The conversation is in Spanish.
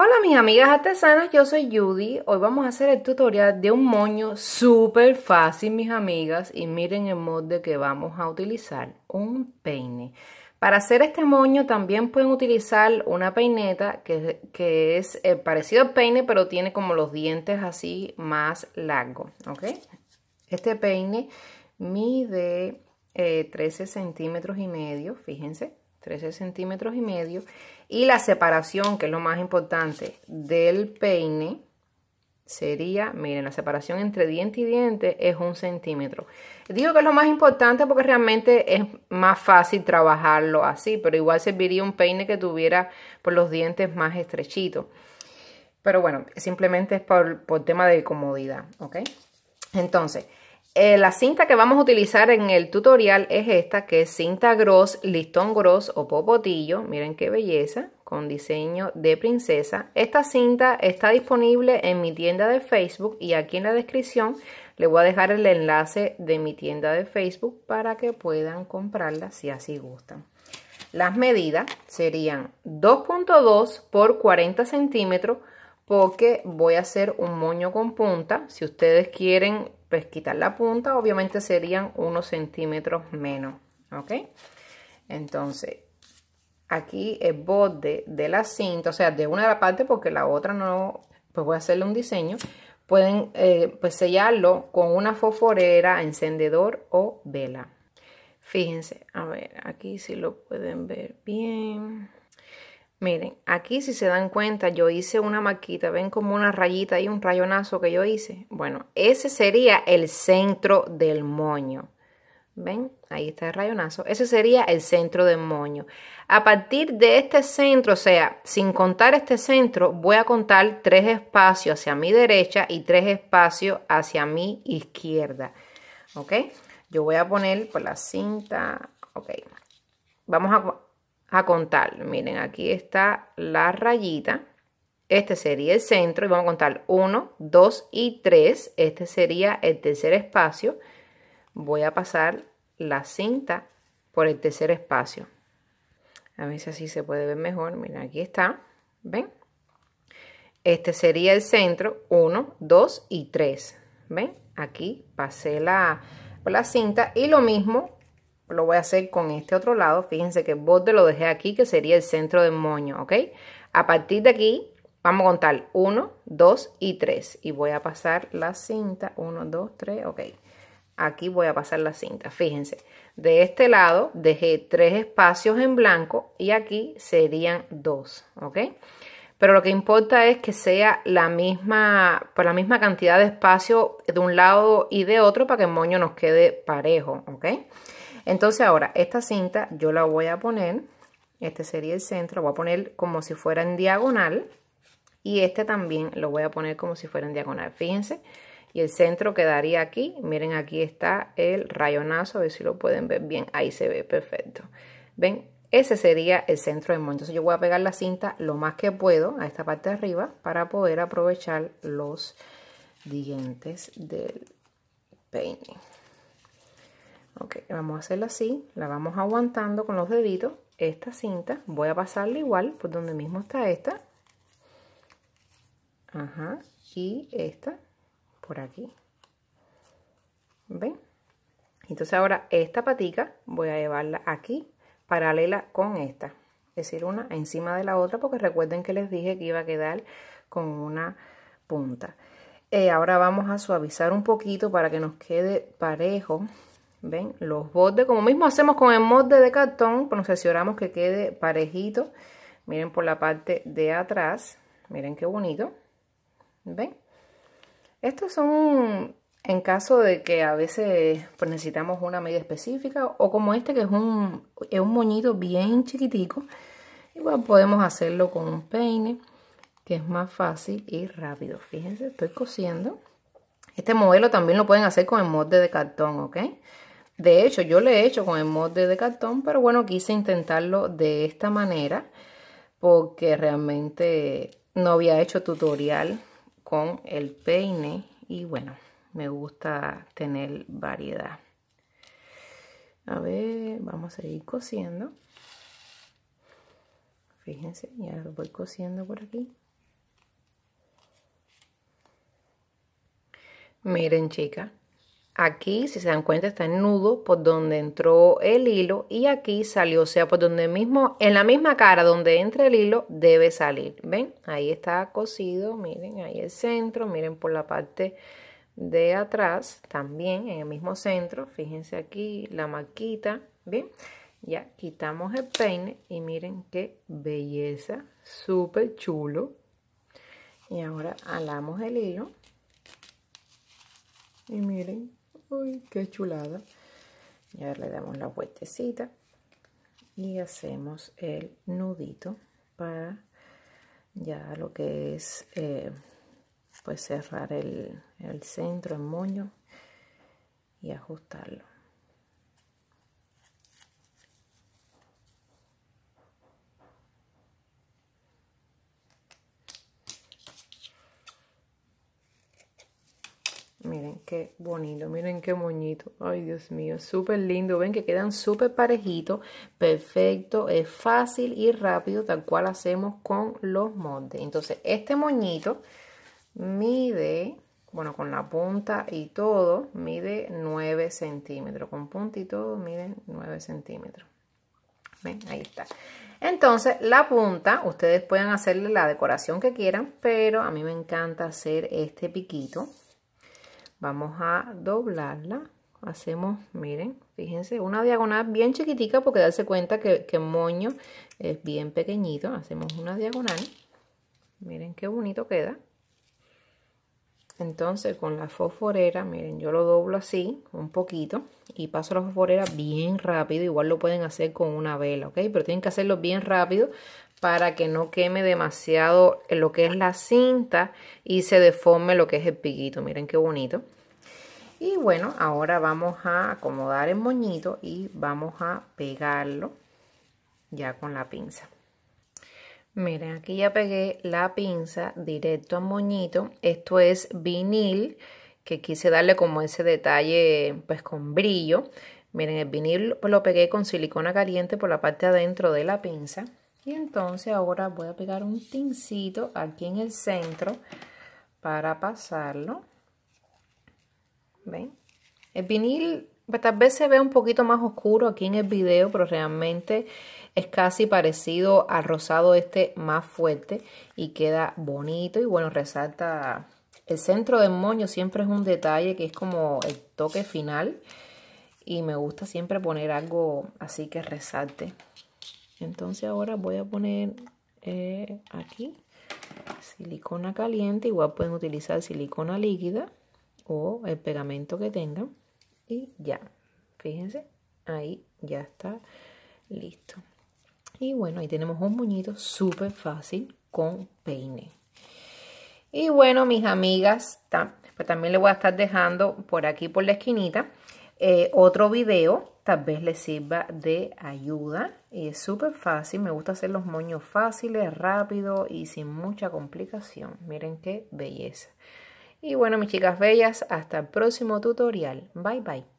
Hola mis amigas artesanas, yo soy Judy. Hoy vamos a hacer el tutorial de un moño súper fácil mis amigas y miren el de que vamos a utilizar, un peine. Para hacer este moño también pueden utilizar una peineta que, es eh, parecido al peine pero tiene como los dientes así más largos, ¿ok? Este peine mide 13 eh, centímetros y medio, fíjense. 13 centímetros y medio. Y la separación, que es lo más importante, del peine sería, miren, la separación entre diente y diente es un centímetro. Digo que es lo más importante porque realmente es más fácil trabajarlo así, pero igual serviría un peine que tuviera por los dientes más estrechitos. Pero bueno, simplemente es por, por tema de comodidad, ¿ok? Entonces, eh, la cinta que vamos a utilizar en el tutorial es esta, que es cinta gross, listón gross o popotillo. Miren qué belleza, con diseño de princesa. Esta cinta está disponible en mi tienda de Facebook y aquí en la descripción le voy a dejar el enlace de mi tienda de Facebook para que puedan comprarla si así gustan. Las medidas serían 2.2 por 40 centímetros porque voy a hacer un moño con punta. Si ustedes quieren pues quitar la punta, obviamente serían unos centímetros menos, ¿ok? Entonces, aquí el borde de la cinta, o sea, de una de la parte porque la otra no, pues voy a hacerle un diseño, pueden eh, pues sellarlo con una foforera encendedor o vela. Fíjense, a ver, aquí si lo pueden ver bien. Miren, aquí si se dan cuenta yo hice una maquita. ven como una rayita y un rayonazo que yo hice. Bueno, ese sería el centro del moño. ¿Ven? Ahí está el rayonazo. Ese sería el centro del moño. A partir de este centro, o sea, sin contar este centro, voy a contar tres espacios hacia mi derecha y tres espacios hacia mi izquierda. ¿Ok? Yo voy a poner por la cinta. Ok. Vamos a a contar. Miren, aquí está la rayita. Este sería el centro y vamos a contar 1, 2 y 3. Este sería el tercer espacio. Voy a pasar la cinta por el tercer espacio. A ver si así se puede ver mejor. Miren, aquí está. ¿Ven? Este sería el centro 1, 2 y 3. ¿Ven? Aquí pasé la, la cinta y lo mismo lo voy a hacer con este otro lado. Fíjense que el borde lo dejé aquí, que sería el centro del moño, ¿ok? A partir de aquí vamos a contar 1, 2 y 3. Y voy a pasar la cinta, 1, 2, 3, ok. Aquí voy a pasar la cinta, fíjense. De este lado dejé tres espacios en blanco y aquí serían dos, ¿ok? Pero lo que importa es que sea la misma, por pues la misma cantidad de espacio de un lado y de otro para que el moño nos quede parejo, ¿ok? Entonces ahora esta cinta yo la voy a poner, este sería el centro, voy a poner como si fuera en diagonal y este también lo voy a poner como si fuera en diagonal, fíjense. Y el centro quedaría aquí, miren aquí está el rayonazo, a ver si lo pueden ver bien, ahí se ve perfecto. ¿Ven? Ese sería el centro de moño. Entonces yo voy a pegar la cinta lo más que puedo a esta parte de arriba para poder aprovechar los dientes del peine. Ok, vamos a hacerla así, la vamos aguantando con los deditos, esta cinta, voy a pasarla igual por donde mismo está esta, ajá, y esta por aquí, ¿ven? Entonces ahora esta patica voy a llevarla aquí, paralela con esta, es decir, una encima de la otra, porque recuerden que les dije que iba a quedar con una punta. Eh, ahora vamos a suavizar un poquito para que nos quede parejo ¿Ven? Los bordes, como mismo hacemos con el molde de cartón, nos aseguramos que quede parejito. Miren por la parte de atrás, miren qué bonito. ¿Ven? Estos son en caso de que a veces pues, necesitamos una medida específica o como este que es un, es un moñito bien chiquitico. Igual podemos hacerlo con un peine que es más fácil y rápido. Fíjense, estoy cosiendo. Este modelo también lo pueden hacer con el molde de cartón, ¿ok? De hecho, yo lo he hecho con el molde de cartón, pero bueno, quise intentarlo de esta manera porque realmente no había hecho tutorial con el peine y bueno, me gusta tener variedad. A ver, vamos a seguir cosiendo. Fíjense, ya lo voy cosiendo por aquí. Miren, chicas, Aquí, si se dan cuenta, está el nudo por donde entró el hilo y aquí salió, o sea, por donde mismo, en la misma cara donde entra el hilo, debe salir. ¿Ven? Ahí está cosido, miren, ahí el centro, miren por la parte de atrás, también en el mismo centro, fíjense aquí la maquita, ¿ven? Ya quitamos el peine y miren qué belleza, súper chulo. Y ahora alamos el hilo y miren Uy, qué chulada. Y ahora le damos la vueltecita y hacemos el nudito para ya lo que es eh, pues cerrar el, el centro, el moño y ajustarlo. qué bonito, miren qué moñito. Ay, Dios mío, súper lindo. Ven que quedan súper parejitos, perfecto, es fácil y rápido, tal cual hacemos con los moldes. Entonces, este moñito mide, bueno, con la punta y todo, mide 9 centímetros. Con punta y todo, mide 9 centímetros. ¿Ven? Ahí está. Entonces, la punta, ustedes pueden hacerle la decoración que quieran, pero a mí me encanta hacer este piquito Vamos a doblarla. Hacemos, miren, fíjense, una diagonal bien chiquitica porque darse cuenta que, que el moño es bien pequeñito. Hacemos una diagonal. Miren qué bonito queda. Entonces con la fosforera, miren, yo lo doblo así un poquito y paso la fosforera bien rápido. Igual lo pueden hacer con una vela, ¿ok? Pero tienen que hacerlo bien rápido para que no queme demasiado lo que es la cinta y se deforme lo que es el piquito. Miren qué bonito. Y bueno, ahora vamos a acomodar el moñito y vamos a pegarlo ya con la pinza. Miren, aquí ya pegué la pinza directo al moñito. Esto es vinil, que quise darle como ese detalle pues con brillo. Miren, el vinil lo pegué con silicona caliente por la parte adentro de la pinza. Y entonces ahora voy a pegar un tincito aquí en el centro para pasarlo. ¿Ven? El vinil pues, tal vez se ve un poquito más oscuro aquí en el video, pero realmente es casi parecido al rosado este más fuerte y queda bonito y bueno, resalta el centro del moño siempre es un detalle que es como el toque final y me gusta siempre poner algo así que resalte entonces ahora voy a poner eh, aquí silicona caliente igual pueden utilizar silicona líquida o el pegamento que tengan y ya fíjense ahí ya está listo y bueno ahí tenemos un moñito súper fácil con peine y bueno mis amigas también les voy a estar dejando por aquí por la esquinita eh, otro video tal vez les sirva de ayuda. Y es súper fácil, me gusta hacer los moños fáciles, rápido y sin mucha complicación. Miren qué belleza. Y bueno, mis chicas bellas, hasta el próximo tutorial. Bye bye.